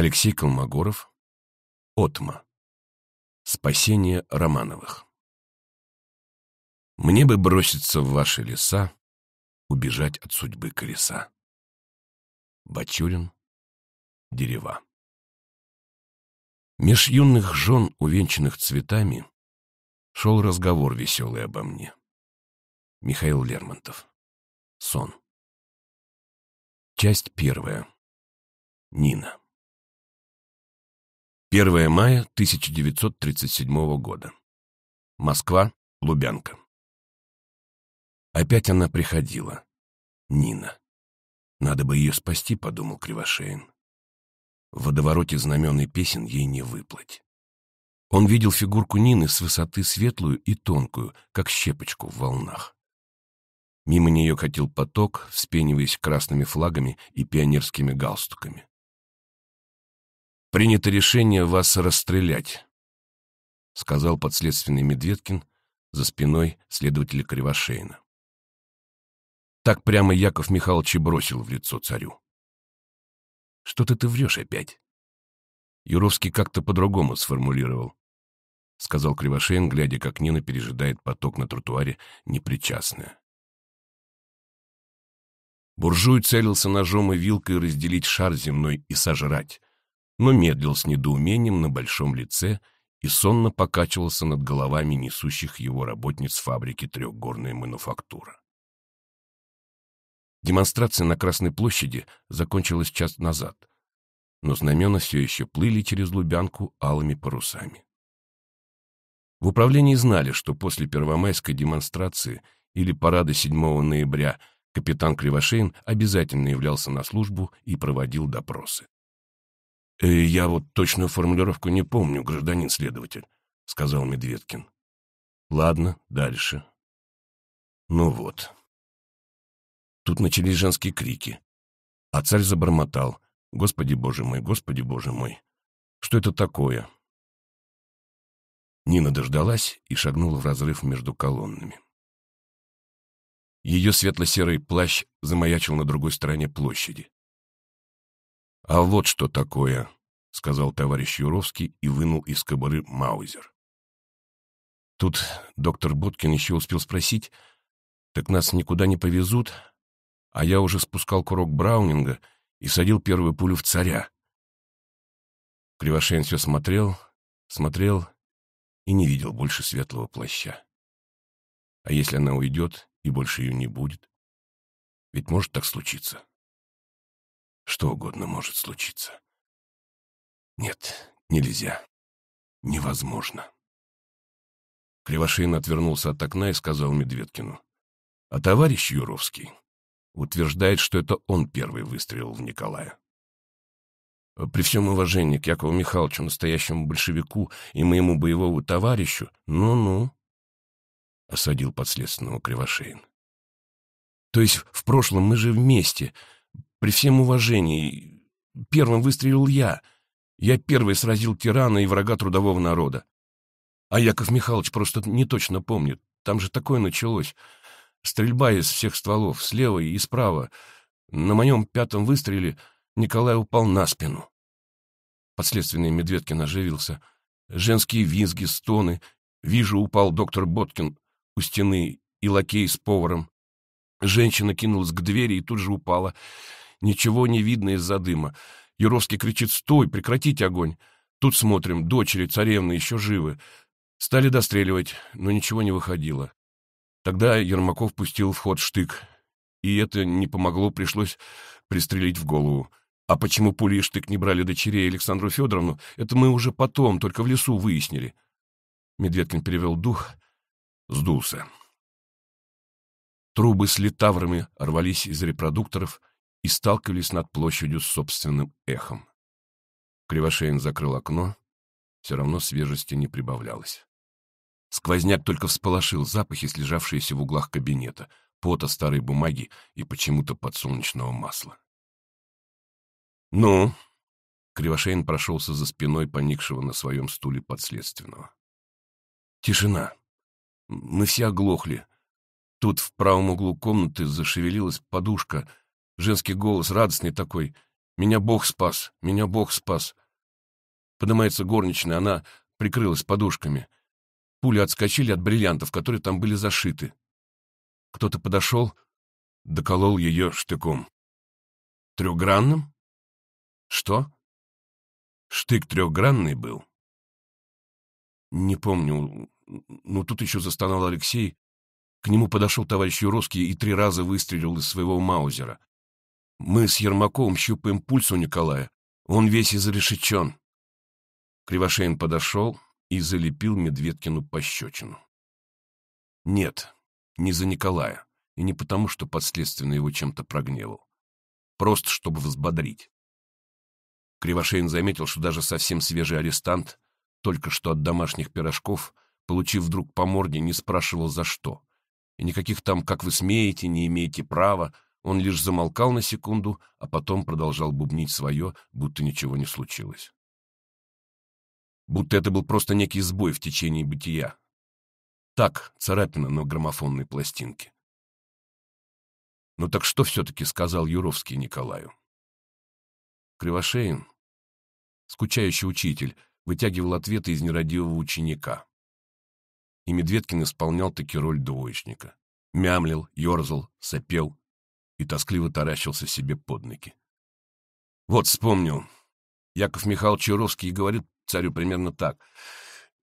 Алексей Колмогоров. Отма. Спасение Романовых. Мне бы броситься в ваши леса, убежать от судьбы колеса. Бачурин. Дерева. Меж юных жен, увенчанных цветами, шел разговор веселый обо мне. Михаил Лермонтов. Сон. Часть первая. Нина. 1 мая 1937 года. Москва, Лубянка. Опять она приходила. Нина. Надо бы ее спасти, подумал Кривошеин. В водовороте знамен и песен ей не выплыть. Он видел фигурку Нины с высоты светлую и тонкую, как щепочку в волнах. Мимо нее катил поток, вспениваясь красными флагами и пионерскими галстуками принято решение вас расстрелять», — сказал подследственный Медведкин за спиной следователя Кривошейна. Так прямо Яков Михайлович и бросил в лицо царю. «Что-то ты врешь опять?» Юровский как-то по-другому сформулировал, — сказал Кривошеин, глядя, как Нина пережидает поток на тротуаре непричастная. Буржуй целился ножом и вилкой разделить шар земной и сожрать, но медлил с недоумением на большом лице и сонно покачивался над головами несущих его работниц фабрики «Трехгорная мануфактура». Демонстрация на Красной площади закончилась час назад, но знамена все еще плыли через Лубянку алыми парусами. В управлении знали, что после первомайской демонстрации или парада 7 ноября капитан Кривошеин обязательно являлся на службу и проводил допросы. Э, «Я вот точную формулировку не помню, гражданин следователь», — сказал Медведкин. «Ладно, дальше». «Ну вот». Тут начались женские крики. А царь забормотал. «Господи боже мой, господи боже мой! Что это такое?» Нина дождалась и шагнула в разрыв между колоннами. Ее светло-серый плащ замаячил на другой стороне площади. «А вот что такое», — сказал товарищ Юровский и вынул из кобуры маузер. Тут доктор Боткин еще успел спросить, «Так нас никуда не повезут?» А я уже спускал курок Браунинга и садил первую пулю в царя. Кривошеин все смотрел, смотрел и не видел больше светлого плаща. А если она уйдет и больше ее не будет? Ведь может так случиться. Что угодно может случиться. Нет, нельзя. Невозможно. Кривошеин отвернулся от окна и сказал Медведкину. А товарищ Юровский утверждает, что это он первый выстрелил в Николая. При всем уважении к Якову Михайловичу, настоящему большевику и моему боевому товарищу, ну-ну, — осадил подследственного Кривошеин. — То есть в прошлом мы же вместе при всем уважении, первым выстрелил я. Я первый сразил тирана и врага трудового народа. А Яков Михайлович просто не точно помнит. Там же такое началось. Стрельба из всех стволов, слева и справа. На моем пятом выстреле Николай упал на спину. Подследственный Медведкин оживился. Женские визги, стоны. Вижу, упал доктор Боткин у стены и лакей с поваром. Женщина кинулась к двери и тут же упала. Ничего не видно из-за дыма. Юровский кричит «Стой! прекратите огонь!» Тут смотрим, дочери, царевны еще живы. Стали достреливать, но ничего не выходило. Тогда Ермаков пустил в ход штык. И это не помогло, пришлось пристрелить в голову. А почему пули и штык не брали дочерей Александру Федоровну, это мы уже потом, только в лесу выяснили. Медведкин перевел дух, сдулся. Трубы с литаврами рвались из репродукторов, и сталкивались над площадью с собственным эхом. Кривошеин закрыл окно, все равно свежести не прибавлялось. Сквозняк только всполошил запахи, слежавшиеся в углах кабинета, пота старой бумаги и почему-то подсолнечного масла. «Ну?» — Кривошеин прошелся за спиной поникшего на своем стуле подследственного. «Тишина. Мы все оглохли. Тут в правом углу комнаты зашевелилась подушка — Женский голос, радостный такой. «Меня Бог спас! Меня Бог спас!» Поднимается горничная, она прикрылась подушками. Пули отскочили от бриллиантов, которые там были зашиты. Кто-то подошел, доколол ее штыком. «Трехгранным?» «Что?» «Штык трехгранный был». «Не помню. Но тут еще застонал Алексей. К нему подошел товарищ Юровский и три раза выстрелил из своего маузера. Мы с Ермаковым щупаем пульс у Николая. Он весь изрешечен. Кривошеин подошел и залепил Медведкину пощечину. Нет, не за Николая, и не потому, что подследственно его чем-то прогневал. Просто, чтобы взбодрить. Кривошеин заметил, что даже совсем свежий арестант, только что от домашних пирожков, получив вдруг по морде, не спрашивал за что. И никаких там «как вы смеете», «не имеете права», он лишь замолкал на секунду, а потом продолжал бубнить свое, будто ничего не случилось. Будто это был просто некий сбой в течение бытия. Так, царапина на граммофонной пластинке. Ну так что все-таки сказал Юровский Николаю? Кривошеин, скучающий учитель, вытягивал ответы из нерадивого ученика. И Медведкин исполнял таки роль двоечника. Мямлил, ерзал, сопел, и тоскливо таращился себе под ноги. Вот вспомнил. Яков Михайлович Юровский говорит царю примерно так.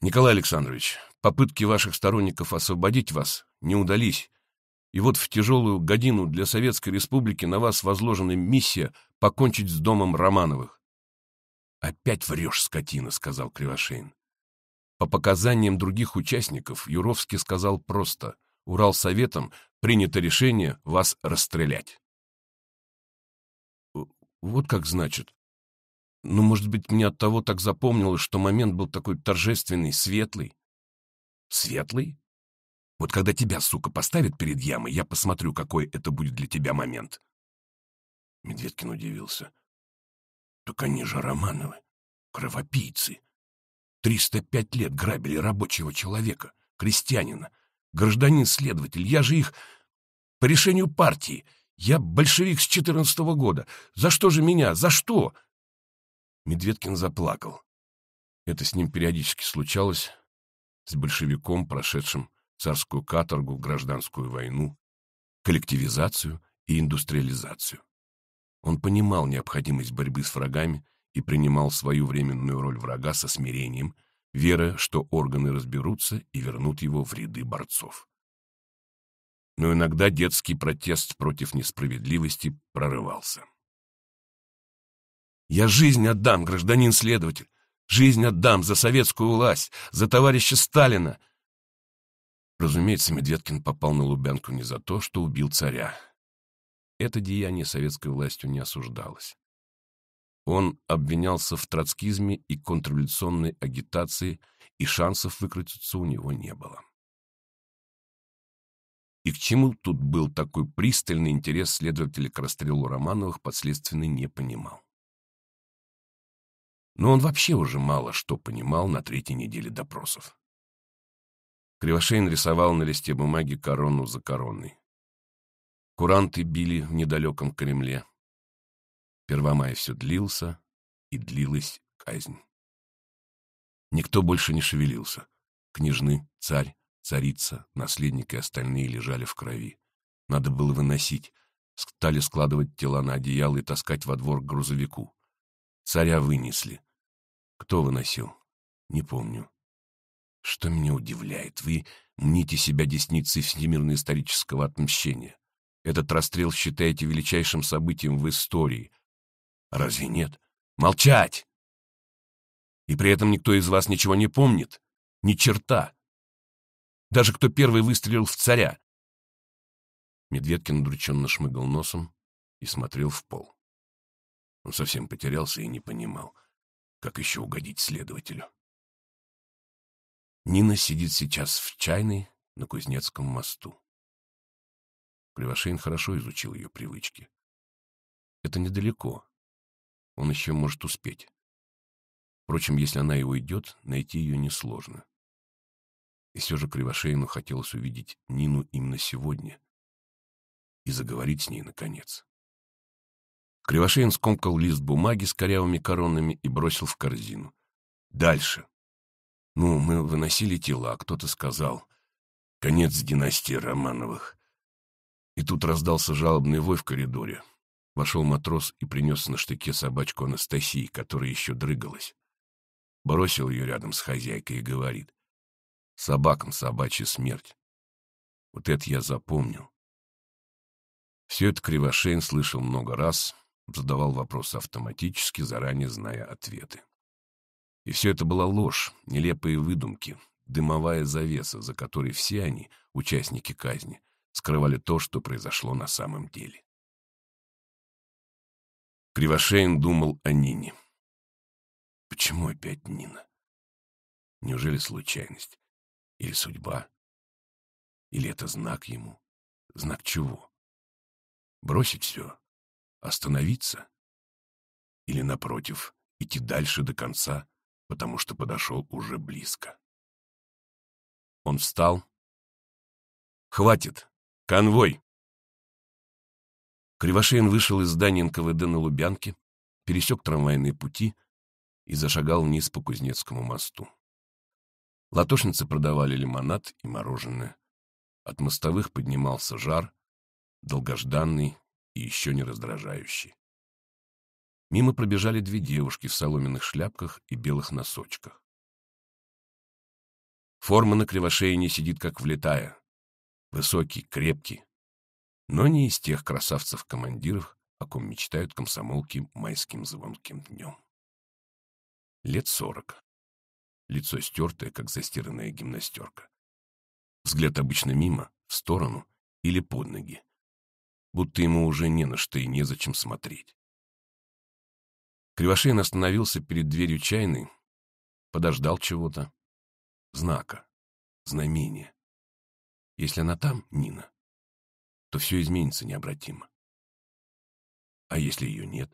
«Николай Александрович, попытки ваших сторонников освободить вас не удались, и вот в тяжелую годину для Советской Республики на вас возложена миссия покончить с домом Романовых». «Опять врешь, скотина», — сказал Кривошеин. По показаниям других участников Юровский сказал просто. Урал Советом принято решение вас расстрелять. Э, вот как значит. Ну, может быть, мне от того так запомнилось, что момент был такой торжественный, светлый. Светлый? Вот когда тебя, сука, поставят перед ямой, я посмотрю, какой это будет для тебя момент. Медведкин удивился. Так они же Романовы, кровопийцы. Триста пять лет грабили рабочего человека, крестьянина, Гражданин следователь, я же их по решению партии. Я большевик с четырнадцатого года. За что же меня? За что? Медведкин заплакал. Это с ним периодически случалось, с большевиком, прошедшим царскую каторгу, гражданскую войну, коллективизацию и индустриализацию. Он понимал необходимость борьбы с врагами и принимал свою временную роль врага со смирением – вера, что органы разберутся и вернут его в ряды борцов. Но иногда детский протест против несправедливости прорывался. «Я жизнь отдам, гражданин следователь! Жизнь отдам за советскую власть, за товарища Сталина!» Разумеется, Медведкин попал на Лубянку не за то, что убил царя. Это деяние советской властью не осуждалось. Он обвинялся в троцкизме и контрреволюционной агитации, и шансов выкрутиться у него не было. И к чему тут был такой пристальный интерес следователя к расстрелу Романовых, подследственный не понимал. Но он вообще уже мало что понимал на третьей неделе допросов. Кривошеин рисовал на листе бумаги корону за короной. Куранты били в недалеком Кремле. Первомай все длился, и длилась казнь. Никто больше не шевелился. Княжны, царь, царица, наследник и остальные лежали в крови. Надо было выносить. Стали складывать тела на одеяло и таскать во двор к грузовику. Царя вынесли. Кто выносил? Не помню. Что меня удивляет, вы мните себя десницей всемирно-исторического отмщения. Этот расстрел считаете величайшим событием в истории, Разве нет? Молчать! И при этом никто из вас ничего не помнит. Ни черта. Даже кто первый выстрелил в царя. Медведкин удрученно шмыгал носом и смотрел в пол. Он совсем потерялся и не понимал, как еще угодить следователю. Нина сидит сейчас в чайной на Кузнецком мосту. Кривошеин хорошо изучил ее привычки. Это недалеко, он еще может успеть. Впрочем, если она и уйдет, найти ее несложно. И все же Кривошеину хотелось увидеть Нину именно сегодня и заговорить с ней наконец. Кривошеин скомкал лист бумаги с корявыми коронами и бросил в корзину. Дальше. Ну, мы выносили тела, а кто-то сказал «Конец династии Романовых». И тут раздался жалобный вой в коридоре. Вошел матрос и принес на штыке собачку Анастасии, которая еще дрыгалась. Бросил ее рядом с хозяйкой и говорит. Собакам собачья смерть. Вот это я запомнил. Все это Кривошейн слышал много раз, задавал вопросы автоматически, заранее зная ответы. И все это была ложь, нелепые выдумки, дымовая завеса, за которой все они, участники казни, скрывали то, что произошло на самом деле. Кривошеин думал о Нине. Почему опять Нина? Неужели случайность? Или судьба? Или это знак ему? Знак чего? Бросить все? Остановиться? Или, напротив, идти дальше до конца, потому что подошел уже близко? Он встал. «Хватит! Конвой!» Кривошеин вышел из здания НКВД на Лубянке, пересек трамвайные пути и зашагал вниз по Кузнецкому мосту. Латошницы продавали лимонад и мороженое. От мостовых поднимался жар, долгожданный и еще не раздражающий. Мимо пробежали две девушки в соломенных шляпках и белых носочках. Форма на кривошейне сидит как влетая. Высокий, крепкий, но не из тех красавцев-командиров, о ком мечтают комсомолки майским звонким днем. Лет сорок. Лицо стертое, как застиранная гимнастерка. Взгляд обычно мимо, в сторону или под ноги. Будто ему уже не на что и незачем смотреть. Кривошеин остановился перед дверью чайной, подождал чего-то. Знака, знамения. Если она там, Нина, то все изменится необратимо. А если ее нет?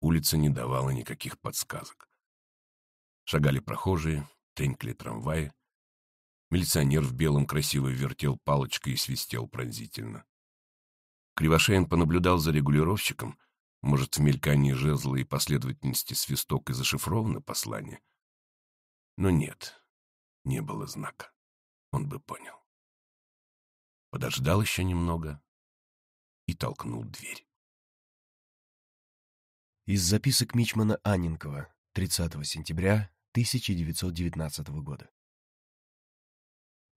Улица не давала никаких подсказок. Шагали прохожие, тренькли трамваи. Милиционер в белом красиво вертел палочкой и свистел пронзительно. Кривошеин понаблюдал за регулировщиком. Может, в мелькании жезла и последовательности свисток и зашифровано послание? Но нет, не было знака. Он бы понял подождал еще немного и толкнул дверь. Из записок Мичмана Анненкова 30 сентября 1919 года.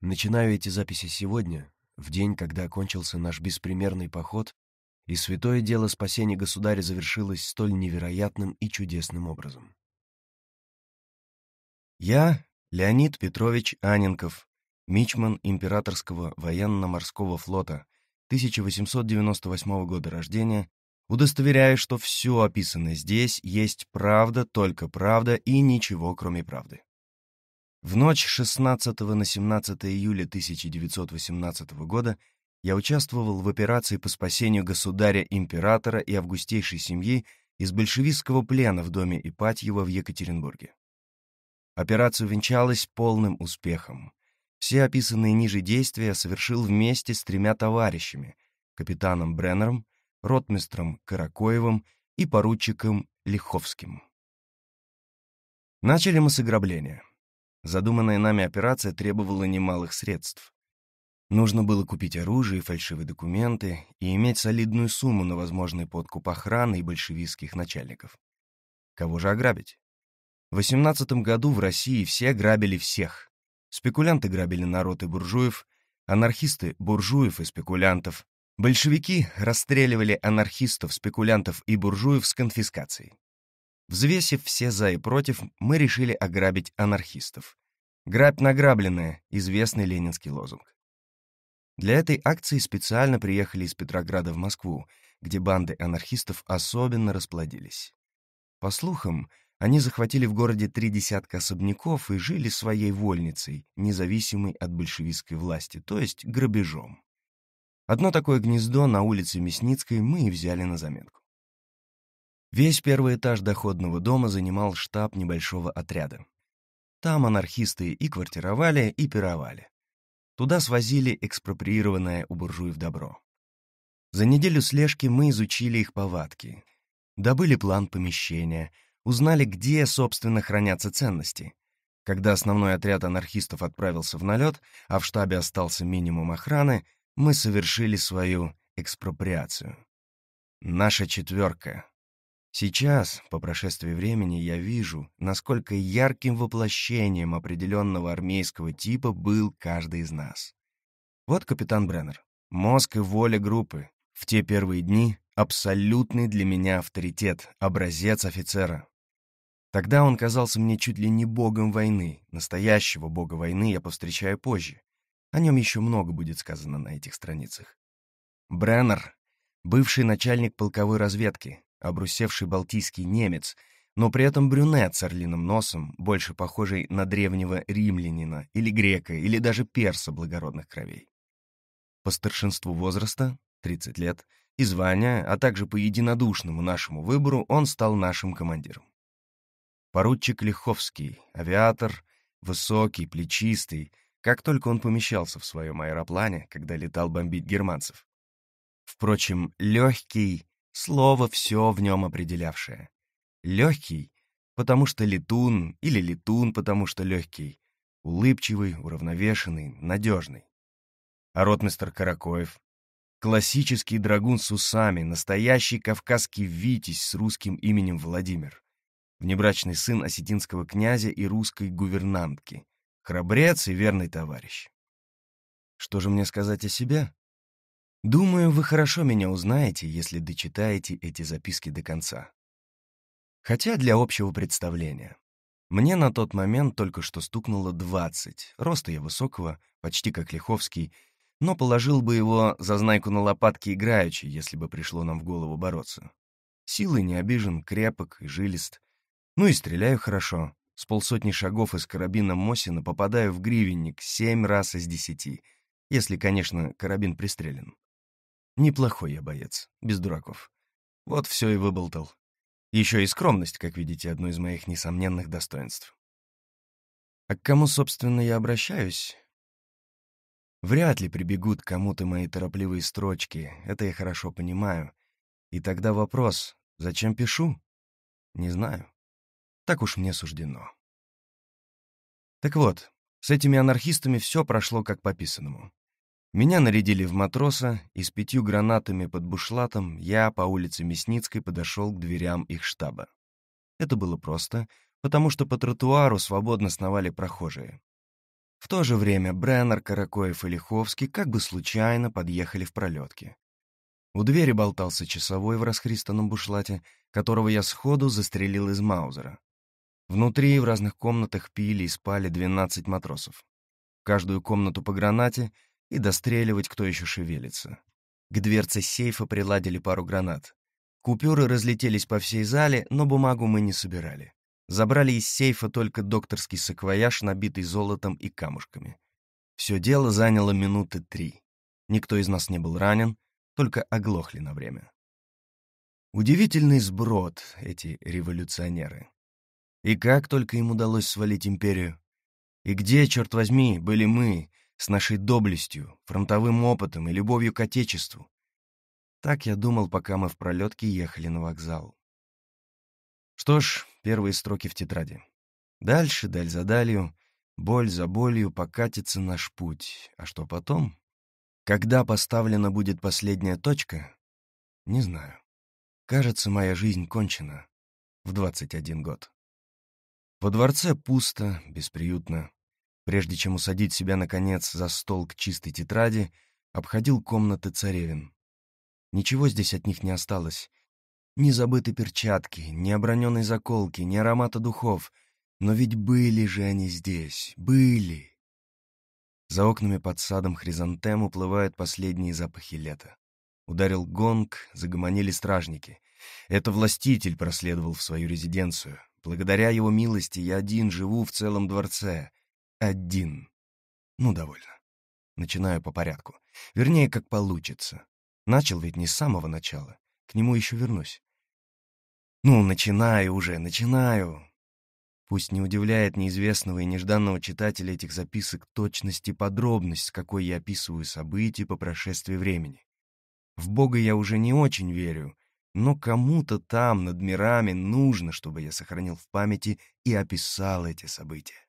Начинаю эти записи сегодня, в день, когда окончился наш беспримерный поход, и святое дело спасения государя завершилось столь невероятным и чудесным образом. Я, Леонид Петрович Аненков, мичман Императорского военно-морского флота 1898 года рождения, удостоверяя, что все описанное здесь есть правда, только правда и ничего, кроме правды. В ночь 16 на 17 июля 1918 года я участвовал в операции по спасению государя-императора и августейшей семьи из большевистского плена в доме Ипатьева в Екатеринбурге. Операция венчалась полным успехом. Все описанные ниже действия совершил вместе с тремя товарищами — капитаном Бреннером, ротмистром Каракоевым и поручиком Лиховским. Начали мы с ограбления. Задуманная нами операция требовала немалых средств. Нужно было купить оружие, и фальшивые документы и иметь солидную сумму на возможный подкуп охраны и большевистских начальников. Кого же ограбить? В 18 году в России все грабили всех, Спекулянты грабили народ и буржуев, анархисты – буржуев и спекулянтов. Большевики расстреливали анархистов, спекулянтов и буржуев с конфискацией. Взвесив все «за» и «против», мы решили ограбить анархистов. «Грабь награбленное» — известный ленинский лозунг. Для этой акции специально приехали из Петрограда в Москву, где банды анархистов особенно расплодились. По слухам, они захватили в городе три десятка особняков и жили своей вольницей, независимой от большевистской власти, то есть грабежом. Одно такое гнездо на улице Мясницкой мы и взяли на заметку. Весь первый этаж доходного дома занимал штаб небольшого отряда. Там анархисты и квартировали, и пировали. Туда свозили экспроприированное у буржуев добро. За неделю слежки мы изучили их повадки, добыли план помещения — узнали, где, собственно, хранятся ценности. Когда основной отряд анархистов отправился в налет, а в штабе остался минимум охраны, мы совершили свою экспроприацию. Наша четверка. Сейчас, по прошествии времени, я вижу, насколько ярким воплощением определенного армейского типа был каждый из нас. Вот капитан Бреннер. Мозг и воля группы. В те первые дни — абсолютный для меня авторитет, образец офицера. Тогда он казался мне чуть ли не богом войны. Настоящего бога войны я повстречаю позже. О нем еще много будет сказано на этих страницах. Бреннер, бывший начальник полковой разведки, обрусевший балтийский немец, но при этом брюнет с орлиным носом, больше похожий на древнего римлянина или грека, или даже перса благородных кровей. По старшинству возраста, 30 лет, и звания, а также по единодушному нашему выбору он стал нашим командиром. Поручик Лиховский, авиатор, высокий, плечистый, как только он помещался в своем аэроплане, когда летал бомбить германцев. Впрочем, легкий — слово все в нем определявшее. Легкий, потому что летун, или летун, потому что легкий. Улыбчивый, уравновешенный, надежный. А ротмистер Каракоев — классический драгун с усами, настоящий кавказский витязь с русским именем Владимир внебрачный сын осетинского князя и русской гувернантки, храбрец и верный товарищ. Что же мне сказать о себе? Думаю, вы хорошо меня узнаете, если дочитаете эти записки до конца. Хотя для общего представления. Мне на тот момент только что стукнуло 20, роста я высокого, почти как Лиховский, но положил бы его за знайку на лопатки играючи, если бы пришло нам в голову бороться. Силы не обижен, крепок и жилист, ну и стреляю хорошо. С полсотни шагов из карабина Мосина попадаю в гривенник семь раз из десяти, если, конечно, карабин пристрелен. Неплохой я боец, без дураков. Вот все и выболтал. Еще и скромность, как видите, одно из моих несомненных достоинств. А к кому, собственно, я обращаюсь? Вряд ли прибегут к кому-то мои торопливые строчки, это я хорошо понимаю. И тогда вопрос, зачем пишу? Не знаю. Так уж мне суждено. Так вот, с этими анархистами все прошло как по Меня нарядили в матроса, и с пятью гранатами под бушлатом я по улице Мясницкой подошел к дверям их штаба. Это было просто, потому что по тротуару свободно сновали прохожие. В то же время Бреннер, Каракоев и Лиховский как бы случайно подъехали в пролетке. У двери болтался часовой в расхристанном бушлате, которого я сходу застрелил из маузера. Внутри в разных комнатах пили и спали 12 матросов. каждую комнату по гранате и достреливать, кто еще шевелится. К дверце сейфа приладили пару гранат. Купюры разлетелись по всей зале, но бумагу мы не собирали. Забрали из сейфа только докторский саквояж, набитый золотом и камушками. Все дело заняло минуты три. Никто из нас не был ранен, только оглохли на время. Удивительный сброд эти революционеры. И как только им удалось свалить империю? И где, черт возьми, были мы с нашей доблестью, фронтовым опытом и любовью к Отечеству? Так я думал, пока мы в пролетке ехали на вокзал. Что ж, первые строки в тетради. Дальше, даль за далью, боль за болью покатится наш путь. А что потом? Когда поставлена будет последняя точка? Не знаю. Кажется, моя жизнь кончена в 21 год. Во дворце пусто, бесприютно. Прежде чем усадить себя, наконец, за стол к чистой тетради, обходил комнаты царевин. Ничего здесь от них не осталось. Ни забыты перчатки, ни оброненной заколки, ни аромата духов. Но ведь были же они здесь, были. За окнами под садом хризантем уплывают последние запахи лета. Ударил гонг, загомонили стражники. Это властитель проследовал в свою резиденцию. Благодаря его милости я один живу в целом дворце. Один. Ну, довольно. Начинаю по порядку. Вернее, как получится. Начал ведь не с самого начала. К нему еще вернусь. Ну, начинаю уже, начинаю. Пусть не удивляет неизвестного и нежданного читателя этих записок точность и подробность, с какой я описываю события по прошествии времени. В Бога я уже не очень верю, но кому-то там, над мирами, нужно, чтобы я сохранил в памяти и описал эти события.